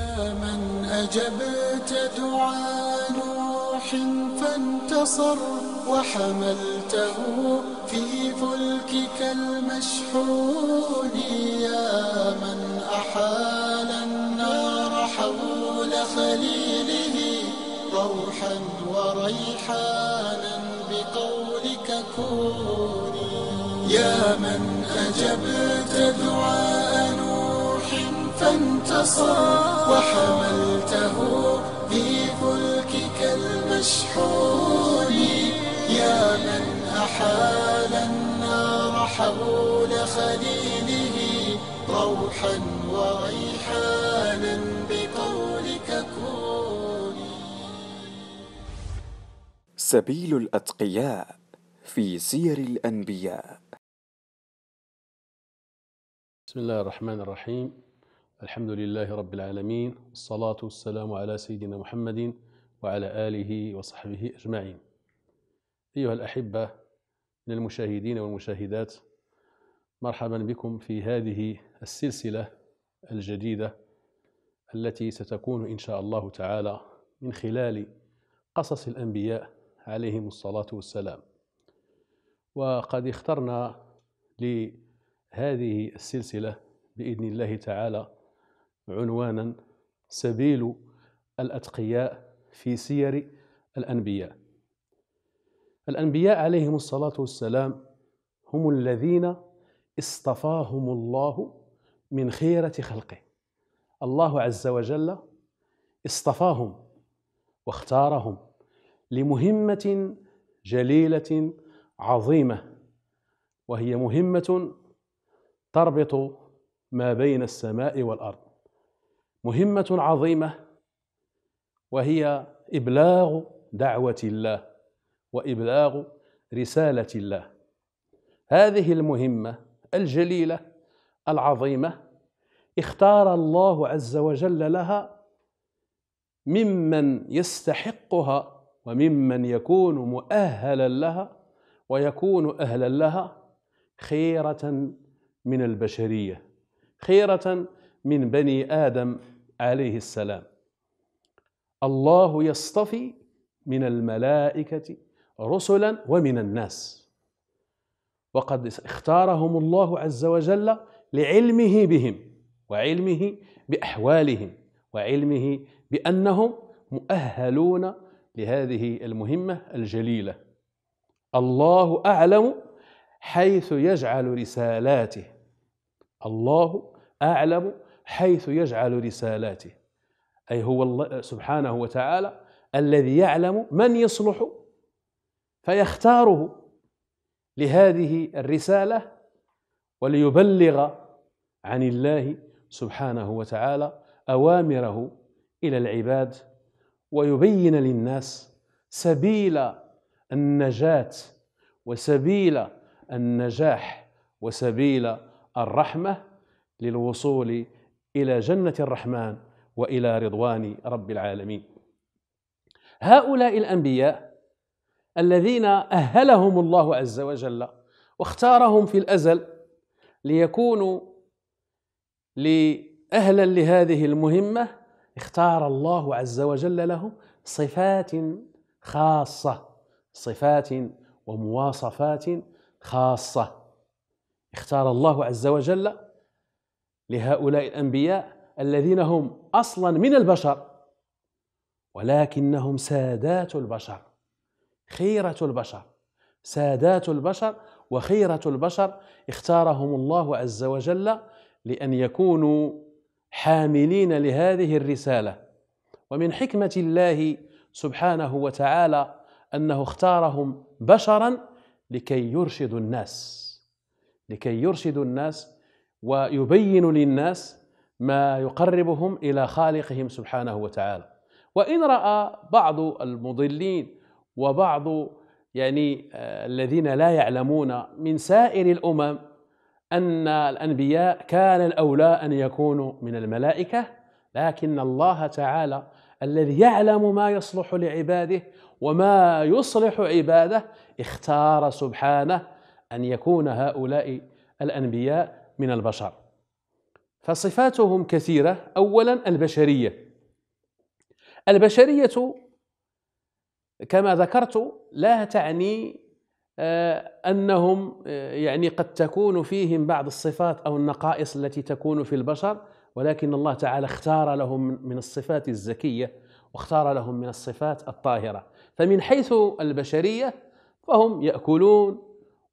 يا من أجبت دعاء نوح فانتصر وحملته في فلكك المشحون يا من أحال النار حول خليله روحا وريحانا بقولك كوني يا من أجبت دعاء فانتصر وحملته في فلكك المشحون يا من أحال النار حول خليله روحا وريحانا بقولك كوني سبيل الأتقياء في سير الأنبياء بسم الله الرحمن الرحيم الحمد لله رب العالمين والصلاة والسلام على سيدنا محمد وعلى آله وصحبه أجمعين أيها الأحبة من المشاهدين والمشاهدات مرحبا بكم في هذه السلسلة الجديدة التي ستكون إن شاء الله تعالى من خلال قصص الأنبياء عليهم الصلاة والسلام وقد اخترنا لهذه السلسلة بإذن الله تعالى عنوانا سبيل الأتقياء في سير الأنبياء الأنبياء عليهم الصلاة والسلام هم الذين اصطفاهم الله من خيرة خلقه الله عز وجل اصطفاهم واختارهم لمهمة جليلة عظيمة وهي مهمة تربط ما بين السماء والأرض مهمة عظيمة وهي إبلاغ دعوة الله وإبلاغ رسالة الله هذه المهمة الجليلة العظيمة اختار الله عز وجل لها ممن يستحقها وممن يكون مؤهلا لها ويكون أهلا لها خيرة من البشرية خيرة من بني آدم عليه السلام الله يصطفي من الملائكة رسلا ومن الناس وقد اختارهم الله عز وجل لعلمه بهم وعلمه بأحوالهم وعلمه بأنهم مؤهلون لهذه المهمة الجليلة الله أعلم حيث يجعل رسالاته الله أعلم حيث يجعل رسالاته أي هو الله سبحانه وتعالى الذي يعلم من يصلح فيختاره لهذه الرسالة وليبلغ عن الله سبحانه وتعالى أوامره إلى العباد ويبين للناس سبيل النجاة وسبيل النجاح وسبيل الرحمة للوصول إلى جنة الرحمن وإلى رضوان رب العالمين هؤلاء الأنبياء الذين أهلهم الله عز وجل واختارهم في الأزل ليكونوا لأهلا لهذه المهمة اختار الله عز وجل لهم صفات خاصة صفات ومواصفات خاصة اختار الله عز وجل لهؤلاء الأنبياء الذين هم أصلا من البشر ولكنهم سادات البشر خيرة البشر سادات البشر وخيرة البشر اختارهم الله عز وجل لأن يكونوا حاملين لهذه الرسالة ومن حكمة الله سبحانه وتعالى أنه اختارهم بشرا لكي يرشدوا الناس لكي يرشدوا الناس ويبين للناس ما يقربهم الى خالقهم سبحانه وتعالى وان راى بعض المضلين وبعض يعني آه، الذين لا يعلمون من سائر الامم ان الانبياء كان الاولى ان يكونوا من الملائكه لكن الله تعالى الذي يعلم ما يصلح لعباده وما يصلح عباده اختار سبحانه ان يكون هؤلاء الانبياء من البشر فصفاتهم كثيرة أولا البشرية البشرية كما ذكرت لا تعني آه، أنهم آه، يعني قد تكون فيهم بعض الصفات أو النقائص التي تكون في البشر ولكن الله تعالى اختار لهم من الصفات الزكية واختار لهم من الصفات الطاهرة فمن حيث البشرية فهم يأكلون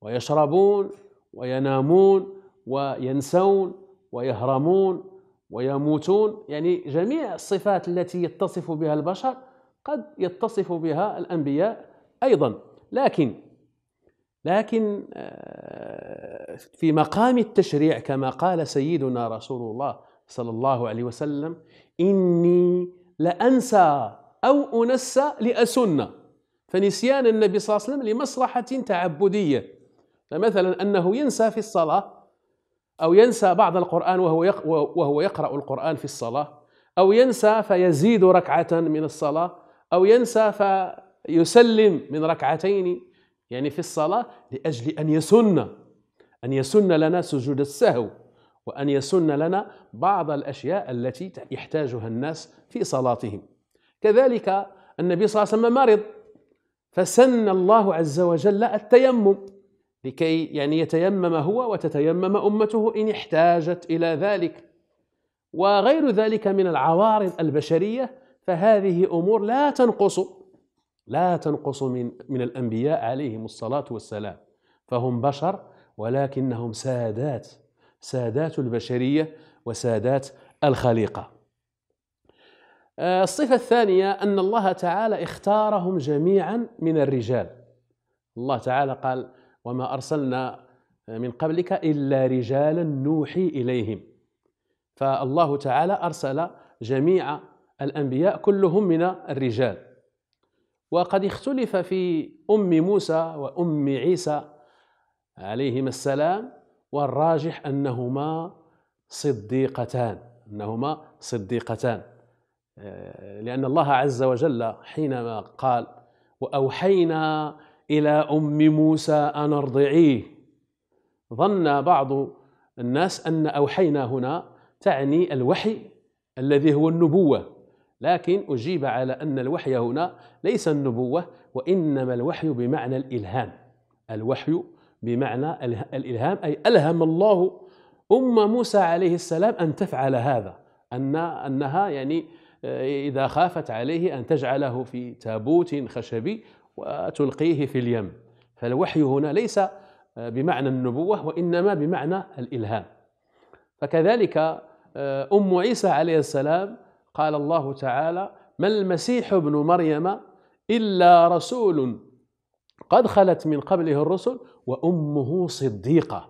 ويشربون وينامون وينسون ويهرمون ويموتون يعني جميع الصفات التي يتصف بها البشر قد يتصف بها الأنبياء أيضا لكن لكن آه، في مقام التشريع كما قال سيدنا رسول الله صلى الله عليه وسلم إني لأنسى أو أنسى لأسن فنسيان النبي صلى الله عليه وسلم لمصلحة تعبدية فمثلا أنه ينسى في الصلاة أو ينسى بعض القرآن وهو وهو يقرأ القرآن في الصلاة أو ينسى فيزيد ركعة من الصلاة أو ينسى فيسلم من ركعتين يعني في الصلاة لأجل أن يسن أن يسن لنا سجود السهو وأن يسن لنا بعض الأشياء التي يحتاجها الناس في صلاتهم كذلك النبي صلى الله عليه وسلم مرض فسن الله عز وجل التيمم لكي يعني يتيمم هو وتتيمم امته ان احتاجت الى ذلك وغير ذلك من العوارض البشريه فهذه امور لا تنقص لا تنقص من من الانبياء عليهم الصلاه والسلام فهم بشر ولكنهم سادات سادات البشريه وسادات الخليقه آه، الصفه الثانيه ان الله تعالى اختارهم جميعا من الرجال الله تعالى قال وما أرسلنا من قبلك إلا رجالا نوحي إليهم فالله تعالى أرسل جميع الأنبياء كلهم من الرجال وقد اختلف في أم موسى وأم عيسى عليهما السلام والراجح أنهما صديقتان أنهما صديقتان آه، لأن الله عز وجل حينما قال وأوحينا إلى أم موسى أن ارضعيه ظن بعض الناس أن أوحينا هنا تعني الوحي الذي هو النبوة لكن أجيب على أن الوحي هنا ليس النبوة وإنما الوحي بمعنى الإلهام الوحي بمعنى الإلهام أي ألهم الله أم موسى عليه السلام أن تفعل هذا أن أنها يعني آه، إذا خافت عليه أن تجعله في تابوت خشبي وتلقيه في اليم فالوحي هنا ليس آه، بمعنى النبوة وإنما بمعنى الإلهام فكذلك آه، أم عيسى عليه السلام قال الله تعالى ما المسيح ابن مريم إلا رسول قد خلت من قبله الرسل وأمه صديقة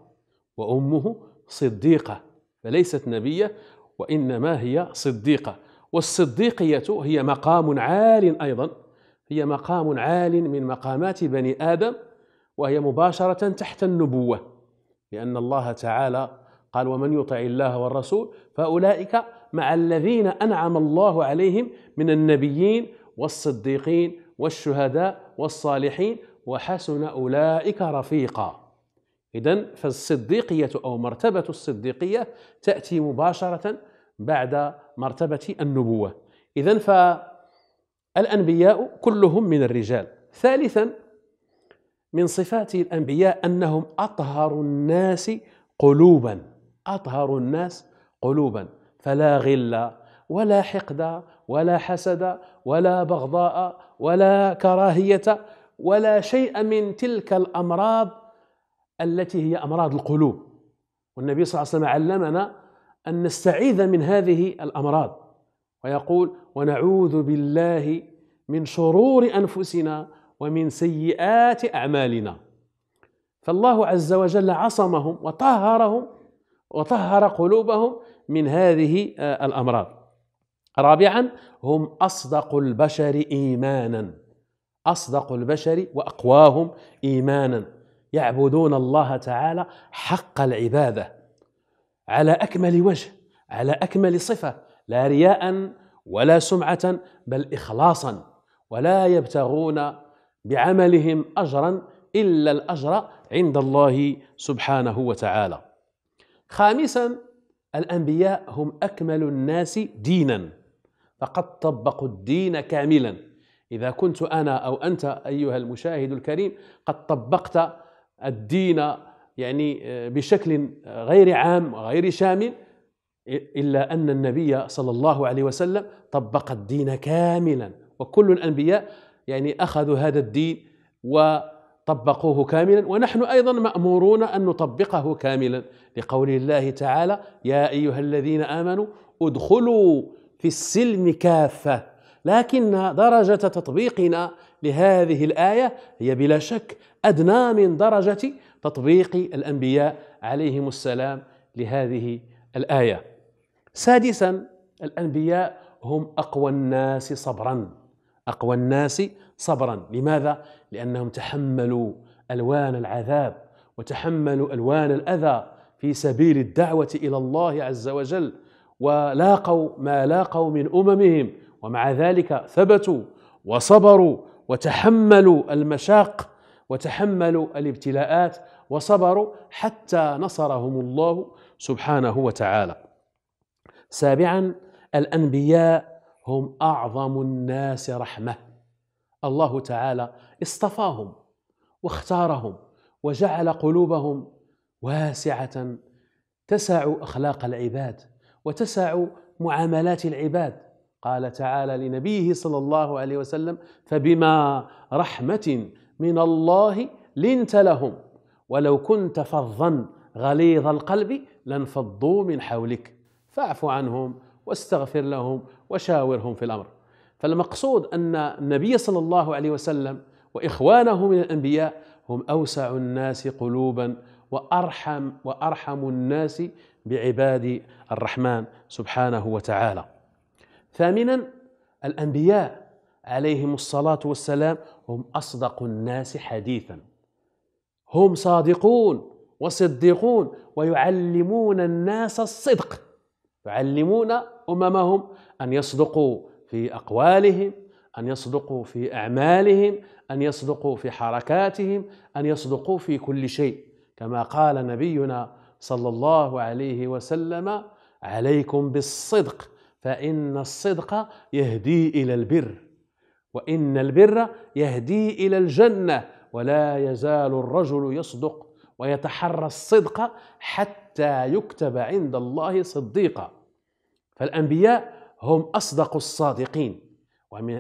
وأمه صديقة فليست نبية وإنما هي صديقة والصديقية هي مقام عال أيضا هي مقام عال من مقامات بني آدم وهي مباشرة تحت النبوة لأن الله تعالى قال ومن يطع الله والرسول فأولئك مع الذين أنعم الله عليهم من النبيين والصديقين والشهداء والصالحين وحسن أولئك رفيقا إذا فالصديقية أو مرتبة الصديقية تأتي مباشرة بعد مرتبة النبوة إذا ف الأنبياء كلهم من الرجال ثالثا من صفات الأنبياء أنهم أطهر الناس قلوبا أطهر الناس قلوبا فلا غل ولا حقد ولا حسد ولا بغضاء ولا كراهية ولا شيء من تلك الأمراض التي هي أمراض القلوب والنبي صلى الله عليه وسلم علمنا أن نستعيذ من هذه الأمراض ويقول ونعوذ بالله من شرور أنفسنا ومن سيئات أعمالنا فالله عز وجل عصمهم وطهرهم وطهر قلوبهم من هذه آه، الأمراض رابعا هم أصدق البشر إيمانا أصدق البشر وأقواهم إيمانا يعبدون الله تعالى حق العبادة على أكمل وجه على أكمل صفة لا رياء ولا سمعة بل إخلاصا ولا يبتغون بعملهم أجرا إلا الأجر عند الله سبحانه وتعالى خامسا الأنبياء هم أكمل الناس دينا فقد طبقوا الدين كاملا إذا كنت أنا أو أنت أيها المشاهد الكريم قد طبقت الدين يعني آه، بشكل غير عام وغير شامل إلا أن النبي صلى الله عليه وسلم طبق الدين كاملا وكل الأنبياء يعني أخذوا هذا الدين وطبقوه كاملا ونحن أيضا مأمورون أن نطبقه كاملا لقول الله تعالى يا أيها الذين آمنوا ادخلوا في السلم كافة لكن درجة تطبيقنا لهذه الآية هي بلا شك أدنى من درجة تطبيق الأنبياء عليهم السلام لهذه الآية سادسا الأنبياء هم أقوى الناس صبرا أقوى الناس صبرا لماذا؟ لأنهم تحملوا ألوان العذاب وتحملوا ألوان الأذى في سبيل الدعوة إلى الله عز وجل ولاقوا ما لاقوا من أممهم ومع ذلك ثبتوا وصبروا وتحملوا المشاق وتحملوا الابتلاءات وصبروا حتى نصرهم الله سبحانه وتعالى سابعا الأنبياء هم أعظم الناس رحمة الله تعالى اصطفاهم واختارهم وجعل قلوبهم واسعة تسع أخلاق العباد وتسع معاملات العباد قال تعالى لنبيه صلى الله عليه وسلم فبما رحمة من الله لنت لهم ولو كنت فظا غليظ القلب لانفضوا من حولك فاعف عنهم واستغفر لهم وشاورهم في الأمر فالمقصود أن النبي صلى الله عليه وسلم وإخوانه من الأنبياء هم أوسع الناس قلوبا وأرحم وأرحم الناس بعباد الرحمن سبحانه وتعالى ثامنا الأنبياء عليهم الصلاة والسلام هم أصدق الناس حديثا هم صادقون وصديقون ويعلمون الناس الصدق يعلمون أممهم أن يصدقوا في أقوالهم أن يصدقوا في أعمالهم أن يصدقوا في حركاتهم أن يصدقوا في كل شيء كما قال نبينا صلى الله عليه وسلم عليكم بالصدق فإن الصدق يهدي إلى البر وإن البر يهدي إلى الجنة ولا يزال الرجل يصدق ويتحرى الصدق حتى يكتب عند الله صديقا فالأنبياء هم أصدق الصادقين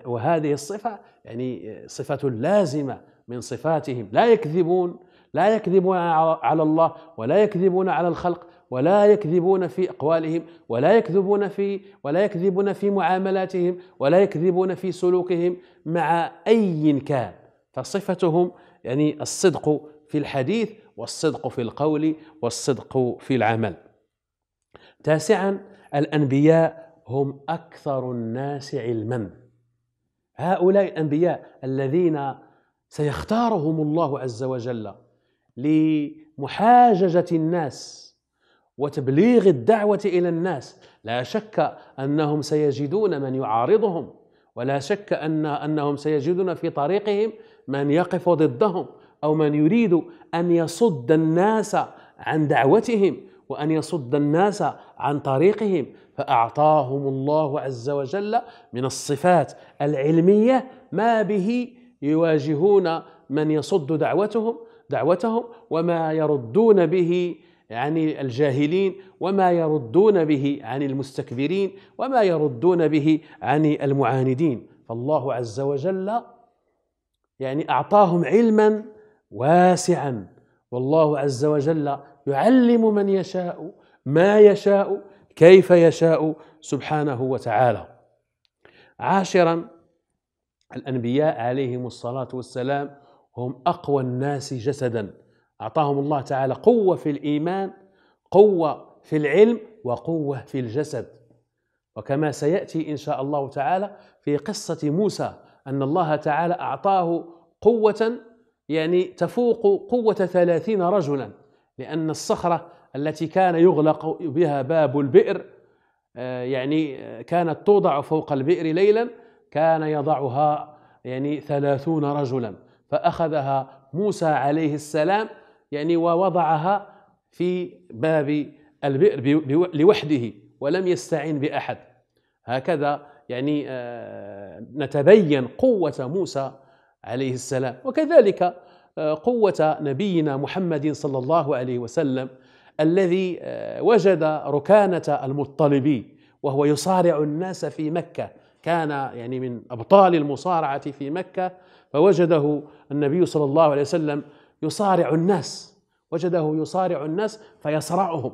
وهذه الصفة يعني صفة لازمة من صفاتهم لا يكذبون لا يكذبون على الله ولا يكذبون على الخلق ولا يكذبون في اقوالهم ولا يكذبون في ولا يكذبون في معاملاتهم ولا يكذبون في سلوكهم مع اي كان فصفتهم يعني الصدق في الحديث والصدق في القول والصدق في العمل تاسعا الأنبياء هم أكثر الناس علما هؤلاء الأنبياء الذين سيختارهم الله عز وجل لمحاججة الناس وتبليغ الدعوة إلى الناس لا شك أنهم سيجدون من يعارضهم ولا شك أن أنهم سيجدون في طريقهم من يقف ضدهم أو من يريد أن يصد الناس عن دعوتهم وأن يصد الناس عن طريقهم فأعطاهم الله عز وجل من الصفات العلمية ما به يواجهون من يصد دعوتهم دعوتهم وما يردون به عن الجاهلين وما يردون به عن المستكبرين وما يردون به عن المعاندين فالله عز وجل يعني أعطاهم علما واسعا والله عز وجل يعلم من يشاء ما يشاء كيف يشاء سبحانه وتعالى عاشرا الانبياء عليهم الصلاه والسلام هم اقوى الناس جسدا اعطاهم الله تعالى قوه في الايمان قوه في العلم وقوه في الجسد وكما سياتي ان شاء الله تعالى في قصه موسى ان الله تعالى اعطاه قوه يعني تفوق قوة ثلاثين رجلا لأن الصخرة التي كان يغلق بها باب البئر آه، يعني آه، كانت توضع فوق البئر ليلا كان يضعها يعني ثلاثون رجلا فأخذها موسى عليه السلام يعني ووضعها في باب البئر لوحده ولم يستعين بأحد هكذا يعني آه، نتبين قوة موسى عليه السلام وكذلك آه، قوة نبينا محمد صلى الله عليه وسلم الذي آه، وجد ركانة المطلبي وهو يصارع الناس في مكة كان يعني من أبطال المصارعة في مكة فوجده النبي صلى الله عليه وسلم يصارع الناس وجده يصارع الناس فيصرعهم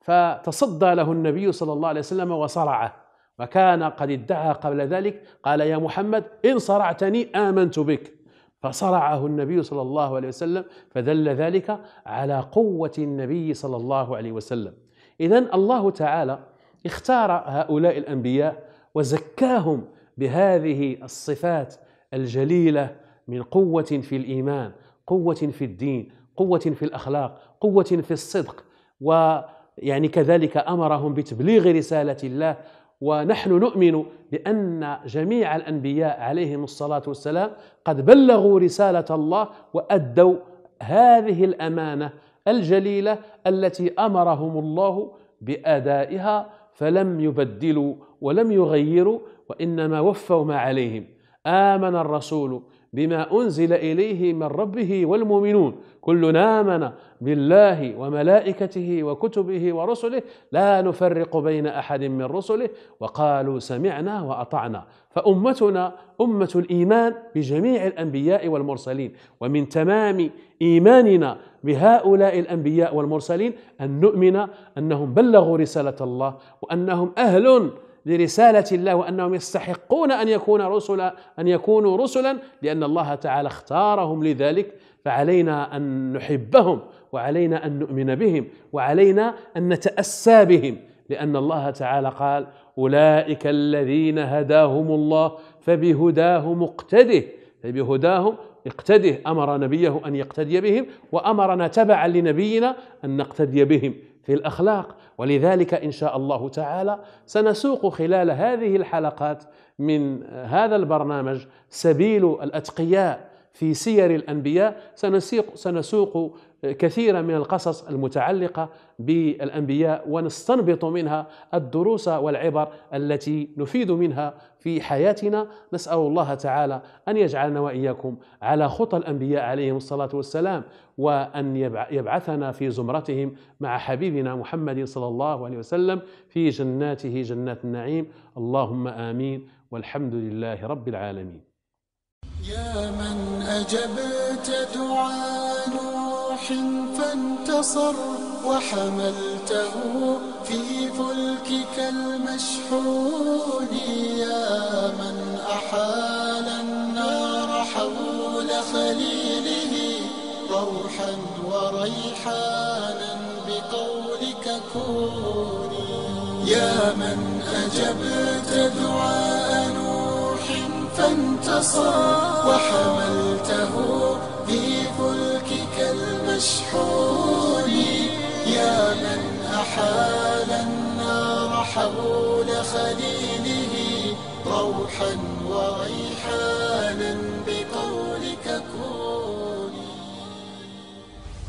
فتصدى له النبي صلى الله عليه وسلم وصرعه وكان قد ادعى قبل ذلك قال يا محمد إن صرعتني آمنت بك فصرعه النبي صلى الله عليه وسلم فدل ذلك على قوة النبي صلى الله عليه وسلم إذا الله تعالى اختار هؤلاء الأنبياء وزكاهم بهذه الصفات الجليلة من قوة في الإيمان قوة في الدين قوة في الأخلاق قوة في الصدق ويعني كذلك أمرهم بتبليغ رسالة الله ونحن نؤمن بأن جميع الأنبياء عليهم الصلاة والسلام قد بلغوا رسالة الله وأدوا هذه الأمانة الجليلة التي أمرهم الله بأدائها فلم يبدلوا ولم يغيروا وإنما وفوا ما عليهم آمن الرسول بما أنزل إليه من ربه والمؤمنون كلنا آمن بالله وملائكته وكتبه ورسله لا نفرق بين أحد من رسله وقالوا سمعنا وأطعنا فأمتنا أمة الإيمان بجميع الأنبياء والمرسلين ومن تمام إيماننا بهؤلاء الأنبياء والمرسلين أن نؤمن أنهم بلغوا رسالة الله وأنهم أهلٌ لرسالة الله وأنهم يستحقون أن يكون رسلا أن يكونوا رسلا لأن الله تعالى اختارهم لذلك فعلينا أن نحبهم وعلينا أن نؤمن بهم وعلينا أن نتأسى بهم لأن الله تعالى قال أولئك الذين هداهم الله فبهداه مقتده فبهداهم اقتده أمر نبيه أن يقتدي بهم وأمرنا تبعا لنبينا أن نقتدي بهم في الاخلاق ولذلك ان شاء الله تعالى سنسوق خلال هذه الحلقات من هذا البرنامج سبيل الاتقياء في سير الانبياء سنسوق كثيرا من القصص المتعلقه بالانبياء ونستنبط منها الدروس والعبر التي نفيد منها في حياتنا نسال الله تعالى ان يجعلنا واياكم على خطى الانبياء عليهم الصلاه والسلام وان يبعثنا في زمرتهم مع حبيبنا محمد صلى الله عليه وسلم في جناته جنات النعيم اللهم امين والحمد لله رب العالمين يا من اجبت دعاء نوح فانتصر وحملته في فلكك المشحون يا من أحال النار حول خليله روحا وريحانا بقولك كوني يا من أجبت دعاء نوح فانتصر وحملته مشحونين يا من أحال النار حول خليله روحا وريحانا